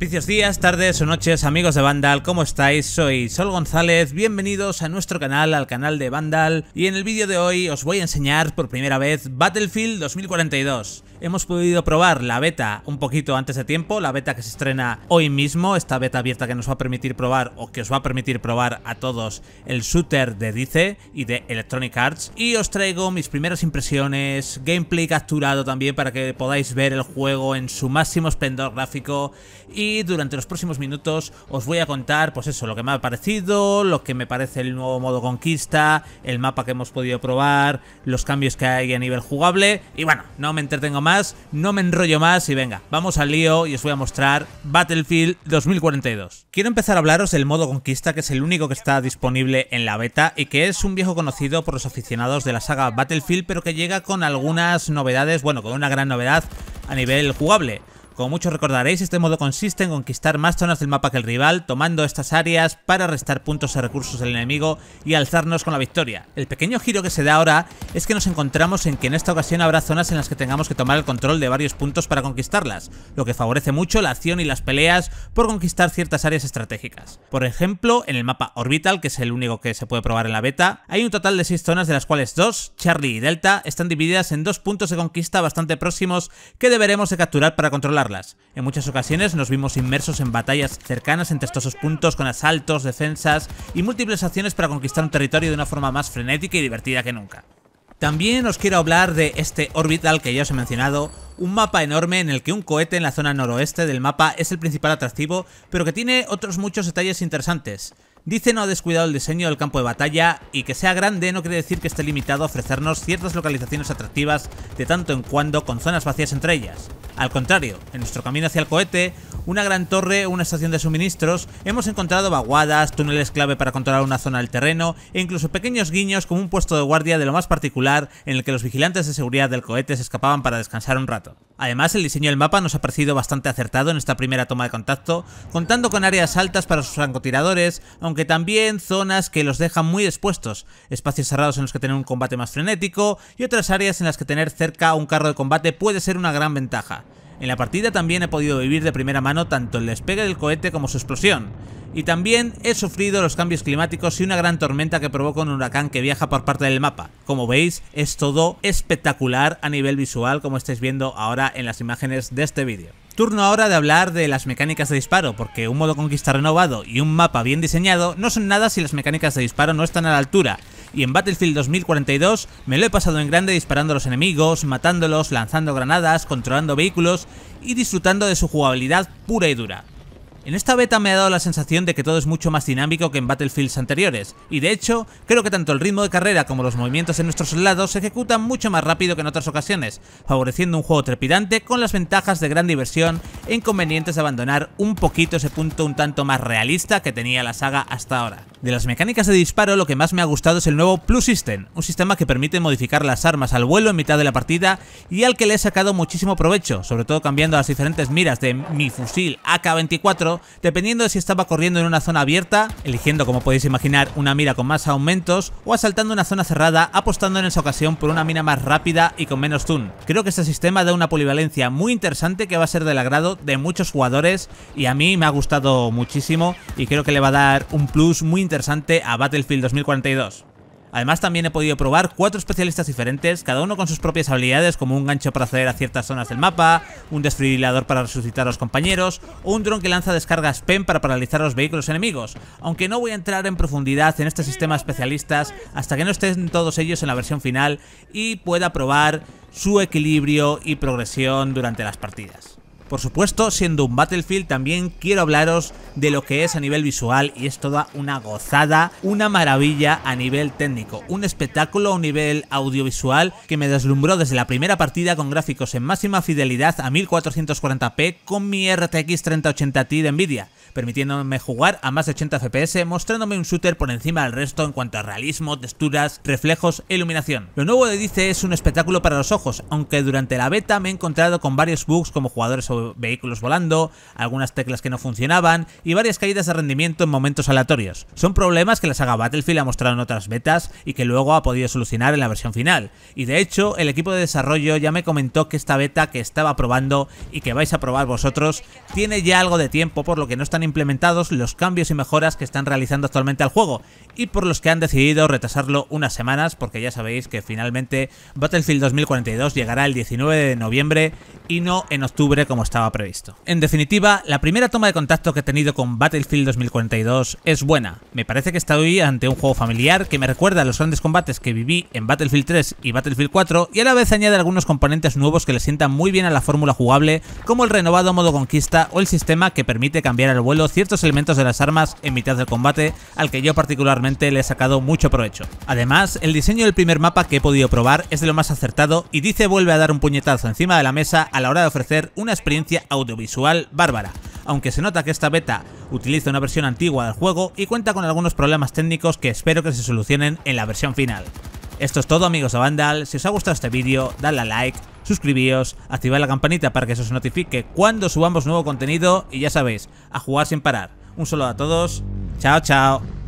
días, tardes o noches, amigos de Vandal, ¿cómo estáis? Soy Sol González, bienvenidos a nuestro canal, al canal de Vandal, y en el vídeo de hoy os voy a enseñar por primera vez Battlefield 2042. Hemos podido probar la beta un poquito antes de tiempo, la beta que se estrena hoy mismo, esta beta abierta que nos va a permitir probar o que os va a permitir probar a todos el shooter de Dice y de Electronic Arts. Y os traigo mis primeras impresiones, gameplay capturado también para que podáis ver el juego en su máximo esplendor gráfico y y durante los próximos minutos os voy a contar pues eso, lo que me ha parecido, lo que me parece el nuevo modo conquista, el mapa que hemos podido probar, los cambios que hay a nivel jugable y bueno, no me entretengo más, no me enrollo más y venga, vamos al lío y os voy a mostrar Battlefield 2042. Quiero empezar a hablaros del modo conquista que es el único que está disponible en la beta y que es un viejo conocido por los aficionados de la saga Battlefield pero que llega con algunas novedades, bueno, con una gran novedad a nivel jugable. Como muchos recordaréis, este modo consiste en conquistar más zonas del mapa que el rival, tomando estas áreas para restar puntos a recursos del enemigo y alzarnos con la victoria. El pequeño giro que se da ahora es que nos encontramos en que en esta ocasión habrá zonas en las que tengamos que tomar el control de varios puntos para conquistarlas, lo que favorece mucho la acción y las peleas por conquistar ciertas áreas estratégicas. Por ejemplo, en el mapa Orbital, que es el único que se puede probar en la beta, hay un total de 6 zonas de las cuales 2, Charlie y Delta, están divididas en dos puntos de conquista bastante próximos que deberemos de capturar para controlar. En muchas ocasiones nos vimos inmersos en batallas cercanas estos dos puntos con asaltos, defensas y múltiples acciones para conquistar un territorio de una forma más frenética y divertida que nunca. También os quiero hablar de este Orbital que ya os he mencionado, un mapa enorme en el que un cohete en la zona noroeste del mapa es el principal atractivo, pero que tiene otros muchos detalles interesantes. Dice no ha descuidado el diseño del campo de batalla y que sea grande no quiere decir que esté limitado a ofrecernos ciertas localizaciones atractivas de tanto en cuando con zonas vacías entre ellas. Al contrario, en nuestro camino hacia el cohete, una gran torre o una estación de suministros, hemos encontrado vaguadas, túneles clave para controlar una zona del terreno e incluso pequeños guiños como un puesto de guardia de lo más particular en el que los vigilantes de seguridad del cohete se escapaban para descansar un rato. Además, el diseño del mapa nos ha parecido bastante acertado en esta primera toma de contacto, contando con áreas altas para sus francotiradores, aunque también zonas que los dejan muy expuestos, espacios cerrados en los que tener un combate más frenético y otras áreas en las que tener cerca un carro de combate puede ser una gran ventaja. En la partida también he podido vivir de primera mano tanto el despegue del cohete como su explosión, y también he sufrido los cambios climáticos y una gran tormenta que provoca un huracán que viaja por parte del mapa. Como veis, es todo espectacular a nivel visual como estáis viendo ahora en las imágenes de este vídeo. Turno ahora de hablar de las mecánicas de disparo, porque un modo conquista renovado y un mapa bien diseñado no son nada si las mecánicas de disparo no están a la altura, y en Battlefield 2042 me lo he pasado en grande disparando a los enemigos, matándolos, lanzando granadas, controlando vehículos y disfrutando de su jugabilidad pura y dura. En esta beta me ha dado la sensación de que todo es mucho más dinámico que en Battlefields anteriores, y de hecho, creo que tanto el ritmo de carrera como los movimientos en nuestros lados se ejecutan mucho más rápido que en otras ocasiones, favoreciendo un juego trepidante con las ventajas de gran diversión e inconvenientes de abandonar un poquito ese punto un tanto más realista que tenía la saga hasta ahora. De las mecánicas de disparo lo que más me ha gustado es el nuevo Plus System, un sistema que permite modificar las armas al vuelo en mitad de la partida y al que le he sacado muchísimo provecho, sobre todo cambiando las diferentes miras de mi fusil AK-24 dependiendo de si estaba corriendo en una zona abierta, eligiendo como podéis imaginar una mira con más aumentos, o asaltando una zona cerrada apostando en esa ocasión por una mina más rápida y con menos zoom. Creo que este sistema da una polivalencia muy interesante que va a ser del agrado de muchos jugadores y a mí me ha gustado muchísimo y creo que le va a dar un plus muy interesante a Battlefield 2042. Además también he podido probar cuatro especialistas diferentes, cada uno con sus propias habilidades como un gancho para acceder a ciertas zonas del mapa, un desfibrilador para resucitar a los compañeros o un dron que lanza descargas PEN para paralizar a los vehículos enemigos, aunque no voy a entrar en profundidad en este sistema especialistas hasta que no estén todos ellos en la versión final y pueda probar su equilibrio y progresión durante las partidas. Por supuesto, siendo un Battlefield, también quiero hablaros de lo que es a nivel visual y es toda una gozada, una maravilla a nivel técnico, un espectáculo a nivel audiovisual que me deslumbró desde la primera partida con gráficos en máxima fidelidad a 1440p con mi RTX 3080 Ti de Nvidia, permitiéndome jugar a más de 80 FPS, mostrándome un shooter por encima del resto en cuanto a realismo, texturas, reflejos e iluminación. Lo nuevo de Dice es un espectáculo para los ojos, aunque durante la beta me he encontrado con varios bugs como jugadores sobre vehículos volando, algunas teclas que no funcionaban y varias caídas de rendimiento en momentos aleatorios. Son problemas que la saga Battlefield ha mostrado en otras betas y que luego ha podido solucionar en la versión final. Y de hecho, el equipo de desarrollo ya me comentó que esta beta que estaba probando y que vais a probar vosotros tiene ya algo de tiempo por lo que no están implementados los cambios y mejoras que están realizando actualmente al juego y por los que han decidido retrasarlo unas semanas porque ya sabéis que finalmente Battlefield 2042 llegará el 19 de noviembre y no en octubre como estaba previsto. En definitiva, la primera toma de contacto que he tenido con Battlefield 2042 es buena. Me parece que estoy ante un juego familiar que me recuerda a los grandes combates que viví en Battlefield 3 y Battlefield 4 y a la vez añade algunos componentes nuevos que le sientan muy bien a la fórmula jugable como el renovado modo conquista o el sistema que permite cambiar al vuelo ciertos elementos de las armas en mitad del combate al que yo particularmente le he sacado mucho provecho. Además, el diseño del primer mapa que he podido probar es de lo más acertado y dice vuelve a dar un puñetazo encima de la mesa a la hora de ofrecer una experiencia audiovisual bárbara, aunque se nota que esta beta utiliza una versión antigua del juego y cuenta con algunos problemas técnicos que espero que se solucionen en la versión final. Esto es todo amigos de Vandal, si os ha gustado este vídeo, dadle a like, suscribíos, activad la campanita para que se os notifique cuando subamos nuevo contenido y ya sabéis, a jugar sin parar. Un saludo a todos, chao chao.